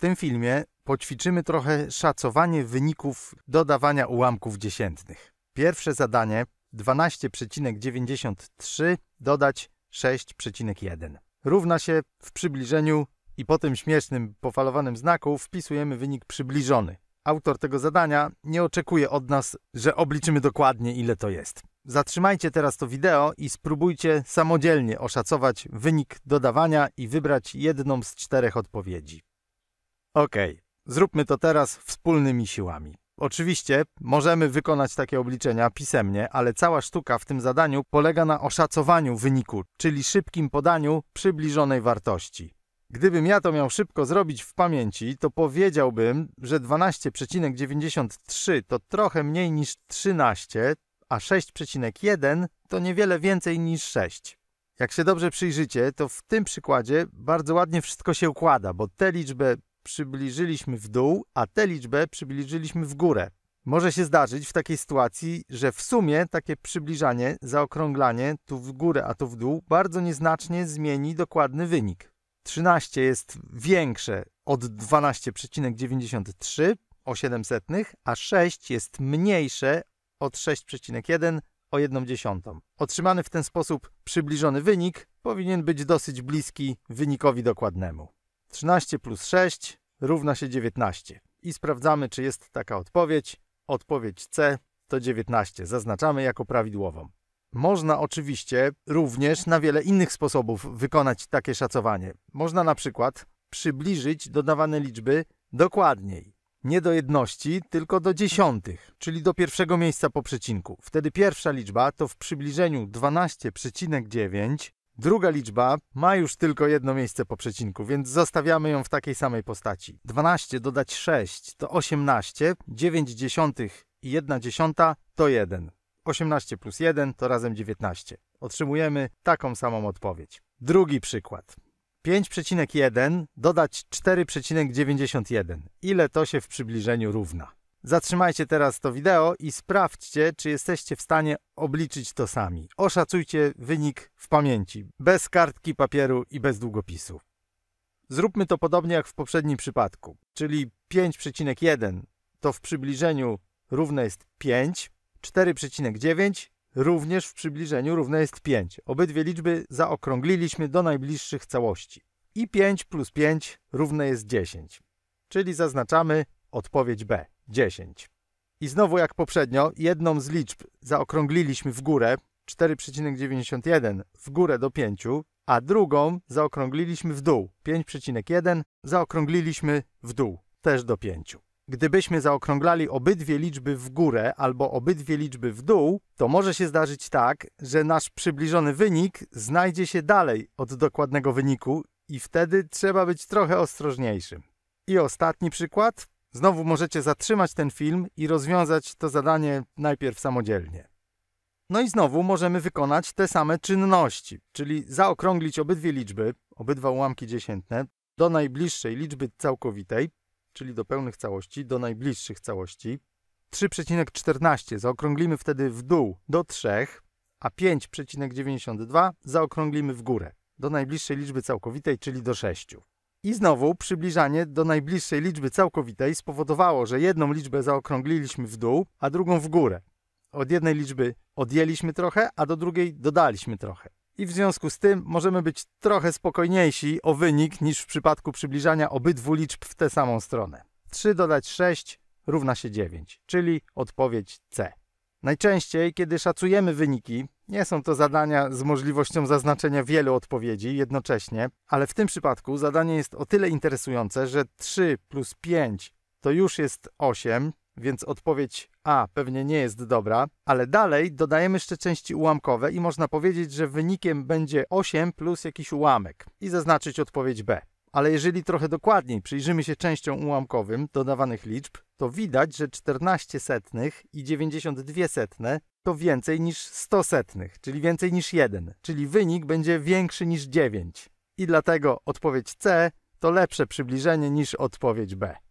tym filmie poćwiczymy trochę szacowanie wyników dodawania ułamków dziesiętnych. Pierwsze zadanie 12,93 dodać 6,1 równa się w przybliżeniu i po tym śmiesznym pofalowanym znaku wpisujemy wynik przybliżony. Autor tego zadania nie oczekuje od nas, że obliczymy dokładnie ile to jest. Zatrzymajcie teraz to wideo i spróbujcie samodzielnie oszacować wynik dodawania i wybrać jedną z czterech odpowiedzi. Okej, okay. zróbmy to teraz wspólnymi siłami. Oczywiście możemy wykonać takie obliczenia pisemnie, ale cała sztuka w tym zadaniu polega na oszacowaniu wyniku, czyli szybkim podaniu przybliżonej wartości. Gdybym ja to miał szybko zrobić w pamięci, to powiedziałbym, że 12,93 to trochę mniej niż 13, a 6,1 to niewiele więcej niż 6. Jak się dobrze przyjrzycie, to w tym przykładzie bardzo ładnie wszystko się układa, bo te liczby przybliżyliśmy w dół, a tę liczbę przybliżyliśmy w górę. Może się zdarzyć w takiej sytuacji, że w sumie takie przybliżanie, zaokrąglanie tu w górę, a tu w dół bardzo nieznacznie zmieni dokładny wynik. 13 jest większe od 12,93 o 700, a 6 jest mniejsze od 6,1 o 1 dziesiątą. Otrzymany w ten sposób przybliżony wynik powinien być dosyć bliski wynikowi dokładnemu. 13 plus 6 równa się 19. I sprawdzamy, czy jest taka odpowiedź. Odpowiedź C to 19. Zaznaczamy jako prawidłową. Można oczywiście również na wiele innych sposobów wykonać takie szacowanie. Można na przykład przybliżyć dodawane liczby dokładniej. Nie do jedności, tylko do dziesiątych, czyli do pierwszego miejsca po przecinku. Wtedy pierwsza liczba to w przybliżeniu 12,9 Druga liczba ma już tylko jedno miejsce po przecinku, więc zostawiamy ją w takiej samej postaci. 12 dodać 6 to 18, 9 dziesiątych i 1 dziesiąta to 1. 18 plus 1 to razem 19. Otrzymujemy taką samą odpowiedź. Drugi przykład. 5,1 dodać 4,91. Ile to się w przybliżeniu równa? Zatrzymajcie teraz to wideo i sprawdźcie, czy jesteście w stanie obliczyć to sami. Oszacujcie wynik w pamięci, bez kartki papieru i bez długopisu. Zróbmy to podobnie jak w poprzednim przypadku, czyli 5,1 to w przybliżeniu równe jest 5, 4,9 również w przybliżeniu równe jest 5. Obydwie liczby zaokrągliliśmy do najbliższych całości. I 5 plus 5 równe jest 10, czyli zaznaczamy odpowiedź B. 10. I znowu jak poprzednio, jedną z liczb zaokrągliliśmy w górę, 4,91 w górę do 5, a drugą zaokrągliliśmy w dół, 5,1 zaokrągliliśmy w dół, też do 5. Gdybyśmy zaokrąglali obydwie liczby w górę albo obydwie liczby w dół, to może się zdarzyć tak, że nasz przybliżony wynik znajdzie się dalej od dokładnego wyniku i wtedy trzeba być trochę ostrożniejszym. I ostatni przykład, Znowu możecie zatrzymać ten film i rozwiązać to zadanie najpierw samodzielnie. No i znowu możemy wykonać te same czynności, czyli zaokrąglić obydwie liczby, obydwa ułamki dziesiętne, do najbliższej liczby całkowitej, czyli do pełnych całości, do najbliższych całości. 3,14 zaokrąglimy wtedy w dół do 3, a 5,92 zaokrąglimy w górę do najbliższej liczby całkowitej, czyli do 6. I znowu przybliżanie do najbliższej liczby całkowitej spowodowało, że jedną liczbę zaokrągliliśmy w dół, a drugą w górę. Od jednej liczby odjęliśmy trochę, a do drugiej dodaliśmy trochę. I w związku z tym możemy być trochę spokojniejsi o wynik niż w przypadku przybliżania obydwu liczb w tę samą stronę. 3 dodać 6 równa się 9, czyli odpowiedź C. Najczęściej, kiedy szacujemy wyniki, nie są to zadania z możliwością zaznaczenia wielu odpowiedzi jednocześnie, ale w tym przypadku zadanie jest o tyle interesujące, że 3 plus 5 to już jest 8, więc odpowiedź A pewnie nie jest dobra, ale dalej dodajemy jeszcze części ułamkowe i można powiedzieć, że wynikiem będzie 8 plus jakiś ułamek i zaznaczyć odpowiedź B. Ale jeżeli trochę dokładniej przyjrzymy się częściom ułamkowym dodawanych liczb, to widać, że 14 setnych i 92 setne to więcej niż 100 setnych, czyli więcej niż 1, czyli wynik będzie większy niż 9. I dlatego odpowiedź C to lepsze przybliżenie niż odpowiedź B.